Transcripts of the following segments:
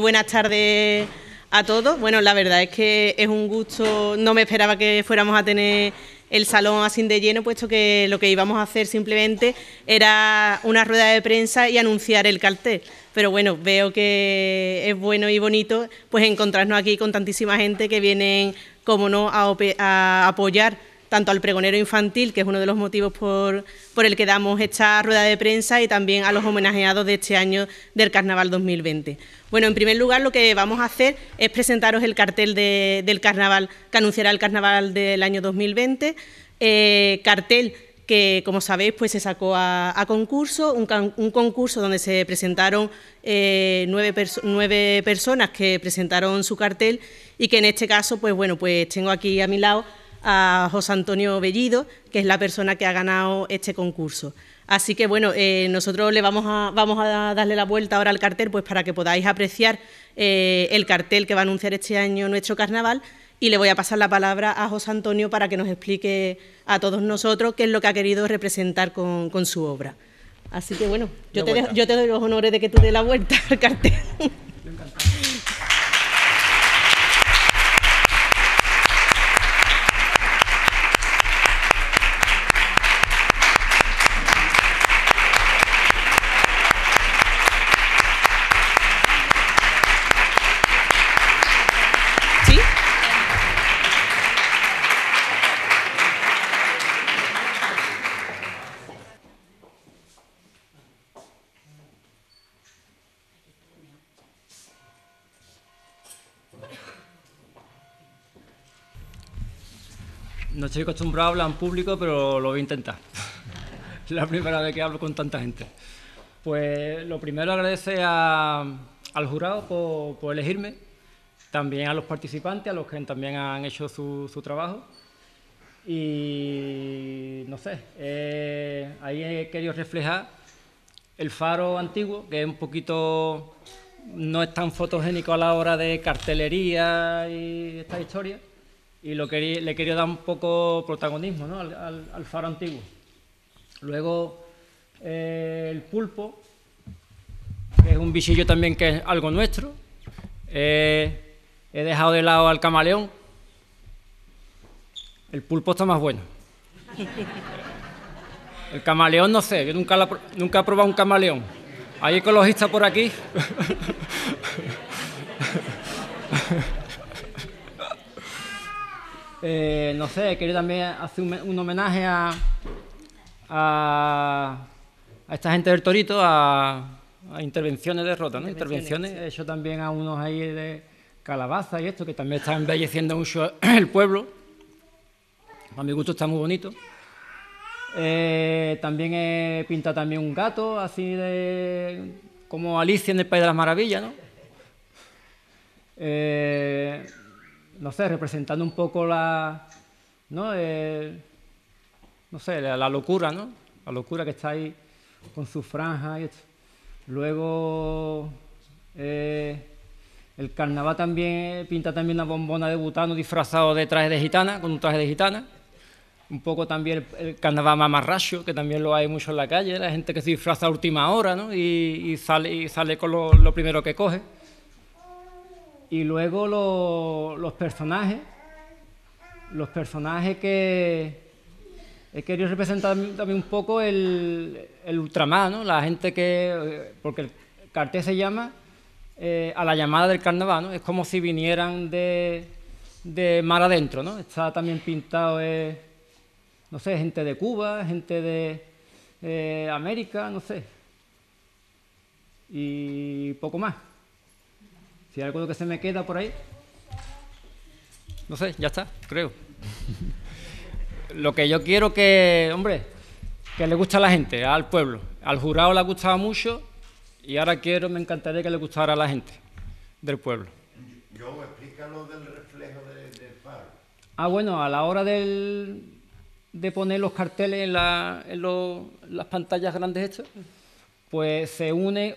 buenas tardes a todos. Bueno, la verdad es que es un gusto, no me esperaba que fuéramos a tener el salón así de lleno, puesto que lo que íbamos a hacer simplemente era una rueda de prensa y anunciar el cartel. Pero bueno, veo que es bueno y bonito pues encontrarnos aquí con tantísima gente que vienen, como no, a apoyar tanto al pregonero infantil, que es uno de los motivos por, por el que damos esta rueda de prensa, y también a los homenajeados de este año del Carnaval 2020. Bueno, en primer lugar, lo que vamos a hacer es presentaros el cartel del Carnaval, que anunciará el Carnaval del año 2020, eh, cartel que como sabéis pues se sacó a, concurso, un, concurso donde se presentaron eh, nueve, nueve personas que presentaron su cartel y que en este caso pues bueno pues tengo aquí a mi lado a José Antonio Bellido, que es la persona que ha ganado este concurso. Así que bueno, eh, nosotros le vamos a, vamos a darle la vuelta ahora al cartel, pues para que podáis apreciar eh, el cartel que va a anunciar este año nuestro carnaval. Y le voy a pasar la palabra a José Antonio para que nos explique a todos nosotros qué es lo que ha querido representar con, su obra. Así que bueno, yo te, doy los honores de que tú dé la vuelta al cartel. estoy acostumbrado a hablar en público, pero lo voy a intentar. Es la primera vez que hablo con tanta gente. Pues lo primero agradecer al jurado por, elegirme, también a los participantes, a los que también han hecho su, trabajo. Y no sé, eh, ahí he querido reflejar el faro antiguo, que es un poquito no es tan fotogénico a la hora de cartelería y esta historia y lo le quería dar un poco protagonismo al, faro antiguo. Luego eh, el pulpo, que es un bichillo también que es algo nuestro. Eh, he dejado de lado al camaleón. El pulpo está más bueno. El camaleón no sé, yo nunca, nunca he probado un camaleón. Hay ecologistas por aquí. Eh, no sé, quería también hacer un, homenaje a, esta gente del Torito, a, intervenciones de Rota, ¿no? Intervenciones, he hecho también a unos ahí de calabaza y esto, que también está embelleciendo mucho el pueblo. A mi gusto está muy bonito. Eh, también he pintado también un gato, así de como Alicia en el País de las Maravillas, ¿no? Eh, no sé, representando un poco la, ¿no? Eh, no sé, la, locura, ¿no? La locura que está ahí con su franja y esto. Luego eh, el carnaval también eh, pinta también una bombona de butano disfrazado de traje de gitana, con un traje de gitana. Un poco también el, carnaval mamarracho, que también lo hay mucho en la calle, la gente que se disfraza a última hora, ¿no? Y, sale, y sale con lo primero que coge. Y luego los personajes, los personajes que he querido representar también un poco el, el ultramar, La gente que, eh, porque el cartel se llama eh, a la llamada del carnaval, ¿no? Es como si vinieran de, de mar adentro, ¿no? Está también pintado, eh, no sé, gente de Cuba, gente de América, no sé. Y poco más. Si hay algo que se me queda por ahí. No sé, ya está, creo. Lo que yo quiero que, hombre, que le guste a la gente, al pueblo. Al jurado le ha gustado mucho y ahora quiero, me encantaría que le gustara a la gente del pueblo. Yo, explícalo del reflejo del Ah, bueno, a la hora del, de poner los carteles en, las pantallas grandes estas, pues se une,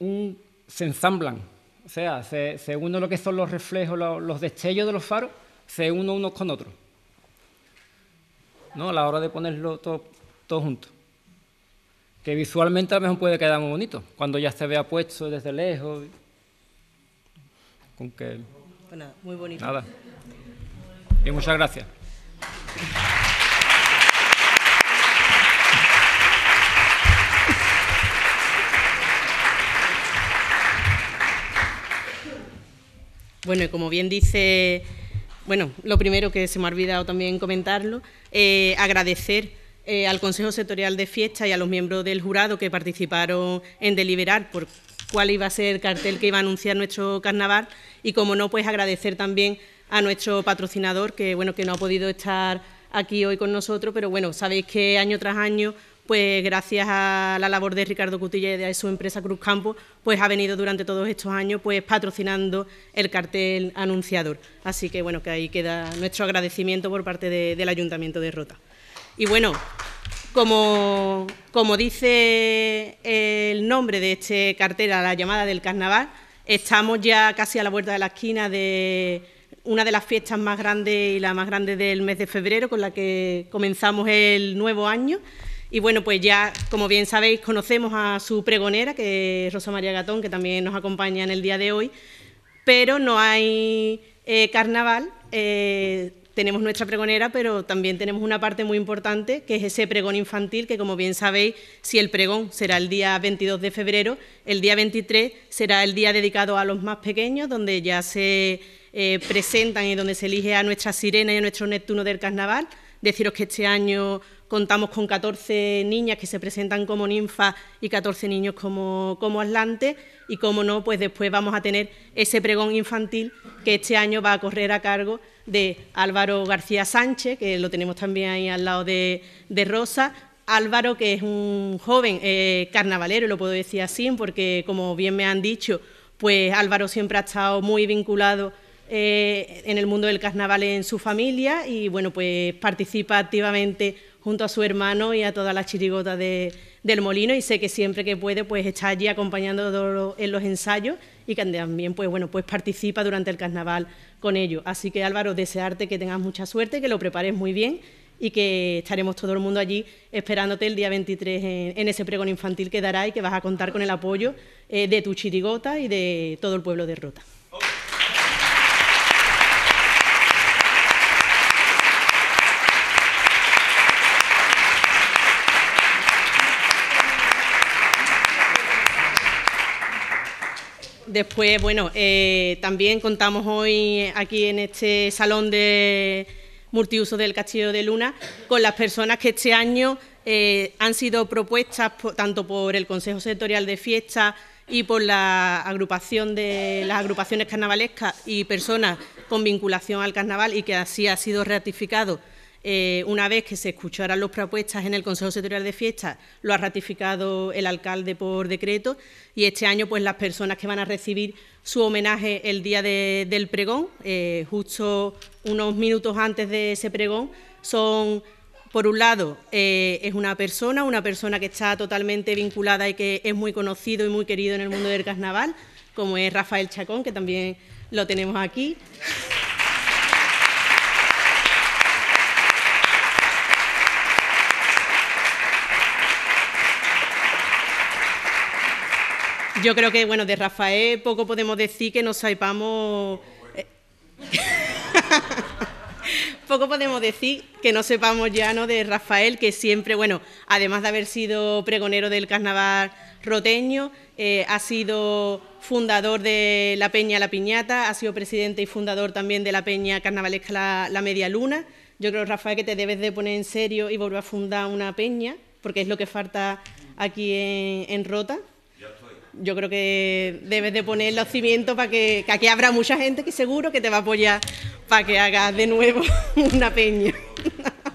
un, se ensamblan o sea, se, lo que son los reflejos, los, destellos de los faros, se uno unos con otros. ¿No? A la hora de ponerlo todo, todo junto. Que visualmente a lo mejor puede quedar muy bonito, cuando ya se vea puesto desde lejos. Con que... nada, muy bonito. Nada. Y muchas gracias. Bueno, y como bien dice, bueno, lo primero que se me ha olvidado también comentarlo, eh, agradecer eh, al Consejo Sectorial de Fiesta y a los miembros del jurado que participaron en deliberar por cuál iba a ser el cartel que iba a anunciar nuestro carnaval y, como no, pues agradecer también a nuestro patrocinador que, bueno, que no ha podido estar aquí hoy con nosotros, pero bueno, sabéis que año tras año pues gracias a la labor de Ricardo Cutilla y de su empresa Cruz Campo, pues ha venido durante todos estos años pues patrocinando el cartel anunciador. Así que bueno, que ahí queda nuestro agradecimiento por parte del Ayuntamiento de Rota. Y bueno, como, como dice el nombre de este cartel a la llamada del carnaval, estamos ya casi a la vuelta de la esquina de una de las fiestas más grandes y la más grande del mes de febrero con la que comenzamos el nuevo año y bueno, pues ya, como bien sabéis, conocemos a su pregonera, que es Rosa María Gatón, que también nos acompaña en el día de hoy, pero no hay eh, carnaval. Eh, tenemos nuestra pregonera, pero también tenemos una parte muy importante, que es ese pregón infantil, que como bien sabéis, si el pregón será el día 22 de febrero, el día 23 será el día dedicado a los más pequeños, donde ya se eh, presentan y donde se elige a nuestra sirena y a nuestro Neptuno del carnaval. Deciros que este año contamos con 14 niñas que se presentan como ninfas y 14 niños como, como atlantes. Y como no, pues después vamos a tener ese pregón infantil que este año va a correr a cargo de Álvaro García Sánchez, que lo tenemos también ahí al lado de, Rosa, Álvaro, que es un joven eh, carnavalero, lo puedo decir así, porque como bien me han dicho, pues Álvaro siempre ha estado muy vinculado eh, en el mundo del carnaval en su familia y bueno, pues participa activamente junto a su hermano y a toda la chirigota del molino y sé que siempre que puede pues está allí acompañando en los ensayos y que también pues bueno pues participa durante el carnaval con ellos. Así que Álvaro, desearte que tengas mucha suerte, que lo prepares muy bien y que estaremos todo el mundo allí esperándote el día 23 en, ese pregón infantil que dará y que vas a contar con el apoyo eh, de tu chirigota y de todo el pueblo de Rota. Después, bueno, eh, también contamos hoy aquí en este salón de multiuso del Castillo de Luna con las personas que este año eh, han sido propuestas tanto por el Consejo Sectorial de Fiestas y por la agrupación de las agrupaciones carnavalescas y personas con vinculación al carnaval y que así ha sido ratificado eh, una vez que se escucharan las propuestas en el Consejo Sectorial de Fiestas, lo ha ratificado el alcalde por decreto y este año pues las personas que van a recibir su homenaje el día del pregón, eh, justo unos minutos antes de ese pregón, son, por un lado, eh, es una persona, una persona que está totalmente vinculada y que es muy conocido y muy querido en el mundo del carnaval, como es Rafael Chacón, que también lo tenemos aquí. yo creo que, bueno, de Rafael poco podemos decir que no sepamos... Eh, poco podemos decir que no sepamos ya ¿no? de Rafael, que siempre, bueno, además de haber sido pregonero del carnaval roteño, eh, ha sido fundador de la Peña La Piñata, ha sido presidente y fundador también de la Peña Carnavalesca La, la Media Luna. Yo creo, Rafael, que te debes de poner en serio y volver a fundar una peña, porque es lo que falta aquí en, en Rota yo creo que debes de poner los cimientos para que, que aquí habrá mucha gente que seguro que te va a apoyar para que hagas de nuevo una peña.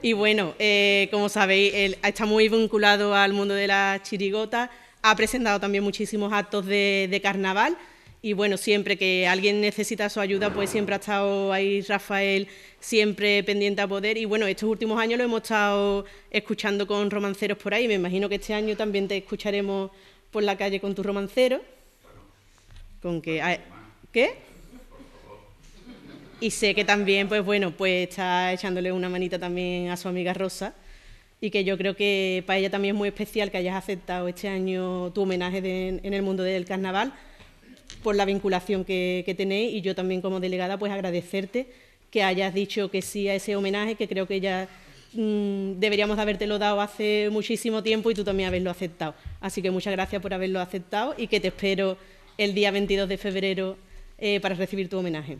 Y bueno, eh, como sabéis, está muy vinculado al mundo de la chirigota, ha presentado también muchísimos actos de carnaval. Y bueno, siempre que alguien necesita su ayuda, pues siempre ha estado ahí Rafael, siempre pendiente a poder. Y bueno, estos últimos años lo hemos estado escuchando con romanceros por ahí. Me imagino que este año también te escucharemos por la calle con tu romancero. Con que. Ah, ¿Qué? Y sé que también, pues bueno, pues está echándole una manita también a su amiga Rosa. Y que yo creo que para ella también es muy especial que hayas aceptado este año tu homenaje en el mundo del carnaval por la vinculación que, tenéis y yo también como delegada pues agradecerte que hayas dicho que sí a ese homenaje, que creo que ya mm, deberíamos de habértelo dado hace muchísimo tiempo y tú también haberlo aceptado. Así que muchas gracias por haberlo aceptado y que te espero el día 22 de febrero eh, para recibir tu homenaje.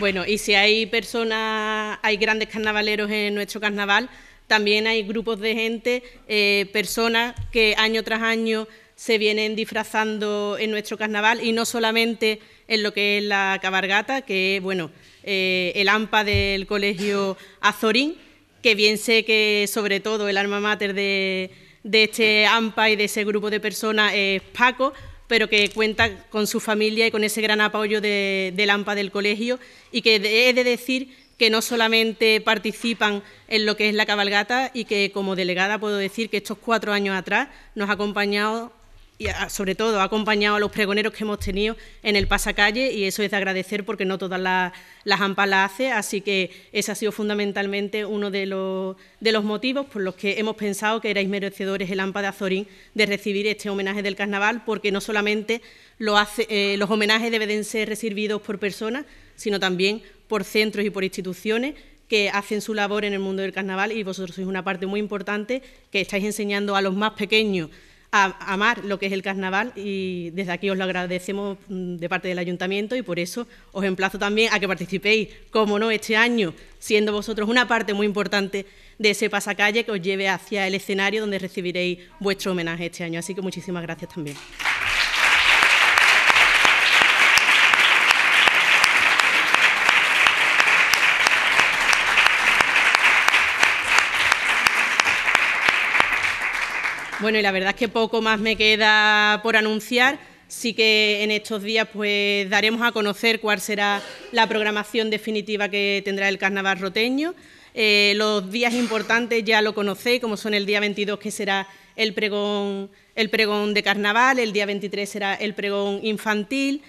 Bueno, y si hay personas, hay grandes carnavaleros en nuestro carnaval, también hay grupos de gente, eh, personas que año tras año se vienen disfrazando en nuestro carnaval y no solamente en lo que es la cabargata, que es bueno, eh, el AMPA del Colegio Azorín, que bien sé que sobre todo el alma mater de, de este AMPA y de ese grupo de personas es Paco, pero que cuenta con su familia y con ese gran apoyo de, Lampa del colegio y que he de decir que no solamente participan en lo que es la cabalgata y que como delegada puedo decir que estos cuatro años atrás nos ha acompañado y sobre todo ha acompañado a los pregoneros que hemos tenido en el pasacalle y eso es de agradecer porque no todas las, AMPA las hace, así que ese ha sido fundamentalmente uno de los, motivos por los que hemos pensado que erais merecedores el AMPA de Azorín de recibir este homenaje del carnaval, porque no solamente eh, los homenajes deben ser recibidos por personas, sino también por centros y por instituciones que hacen su labor en el mundo del carnaval y vosotros sois una parte muy importante que estáis enseñando a los más pequeños a amar lo que es el carnaval y desde aquí os lo agradecemos mm, de parte del ayuntamiento y por eso os emplazo también a que participéis, como no, este año, siendo vosotros una parte muy importante de ese pasacalle que os lleve hacia el escenario donde recibiréis vuestro homenaje este año. Así que muchísimas gracias también. Bueno, y la verdad es que poco más me queda por anunciar. Sí que en estos días pues daremos a conocer cuál será la programación definitiva que tendrá el carnaval roteño. Eh, los días importantes ya lo conocéis, como son el día 22 que será el pregón, el pregón de carnaval, el día 23 será el pregón infantil,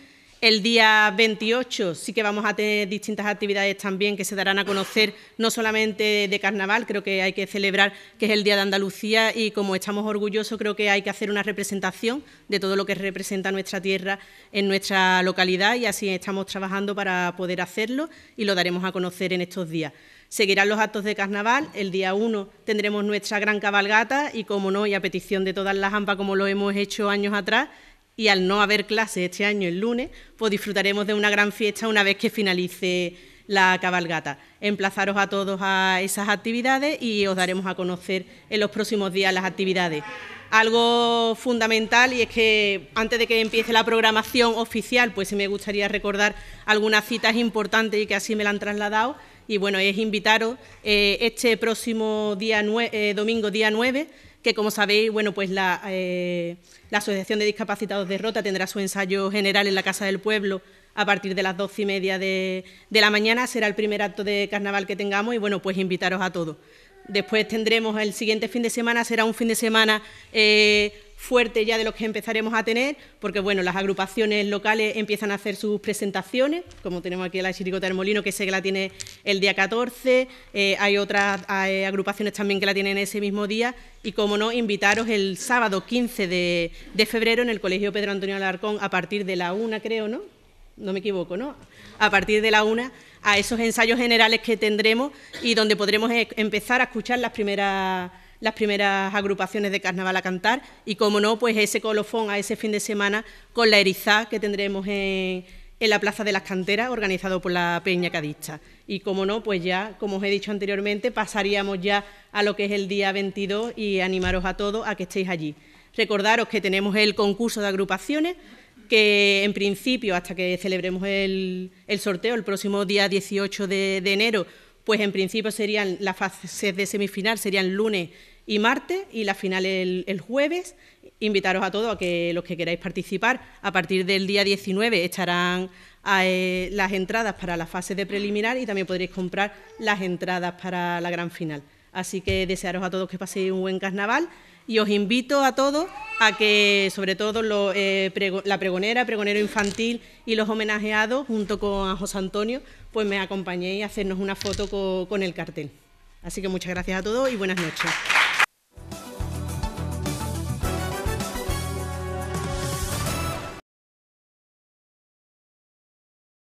el día 28 sí que vamos a tener distintas actividades también que se darán a conocer, no solamente de carnaval, creo que hay que celebrar que es el Día de Andalucía y como estamos orgullosos creo que hay que hacer una representación de todo lo que representa nuestra tierra en nuestra localidad y así estamos trabajando para poder hacerlo y lo daremos a conocer en estos días. Seguirán los actos de carnaval, el día 1 tendremos nuestra gran cabalgata y, como no, y a petición de todas las AMPA como lo hemos hecho años atrás, y al no haber clase este año el lunes, pues disfrutaremos de una gran fiesta una vez que finalice la cabalgata. Emplazaros a todos a esas actividades y os daremos a conocer en los próximos días las actividades. Algo fundamental y es que antes de que empiece la programación oficial, pues me gustaría recordar algunas citas importantes y que así me la han trasladado. Y bueno, es invitaros eh, este próximo día eh, domingo día 9 que como sabéis, bueno, pues eh, la, Asociación de Discapacitados de Rota tendrá su ensayo general en la Casa del Pueblo a partir de las doce y media de, la mañana. Será el primer acto de carnaval que tengamos y bueno, pues invitaros a todos. Después tendremos el siguiente fin de semana, será un fin de semana eh, fuerte ya de los que empezaremos a tener, porque bueno, las agrupaciones locales empiezan a hacer sus presentaciones, como tenemos aquí la de del que sé que la tiene el día 14, eh, hay otras agrupaciones también que la tienen ese mismo día, y como no, invitaros el sábado 15 de, de febrero en el Colegio Pedro Antonio Alarcón a partir de la una, creo, ¿no? no me equivoco, ¿no? A partir de la una, a esos ensayos generales que tendremos y donde podremos eh, empezar a escuchar las primeras las primeras agrupaciones de carnaval a cantar y, como no, pues ese colofón a ese fin de semana con la erizá que tendremos en, la Plaza de las Canteras, organizado por la Peña Cadista. Y como no, pues ya, como os he dicho anteriormente, pasaríamos ya a lo que es el día 22 y animaros a todos a que estéis allí. Recordaros que tenemos el concurso de agrupaciones, que en principio, hasta que celebremos el, sorteo el próximo día 18 de, de enero, pues en principio serían las fases de semifinal, serían lunes y martes y la final el, jueves. Invitaros a todos a que los que queráis participar, a partir del día 19 echarán eh, las entradas para la fase de preliminar y también podréis comprar las entradas para la gran final. Así que desearos a todos que paséis un buen carnaval y os invito a todos a que, sobre todo, eh, la pregonera, pregonero infantil y los homenajeados, junto con José Antonio, pues me acompañéis a hacernos una foto con el cartel. Así que muchas gracias a todos y buenas noches.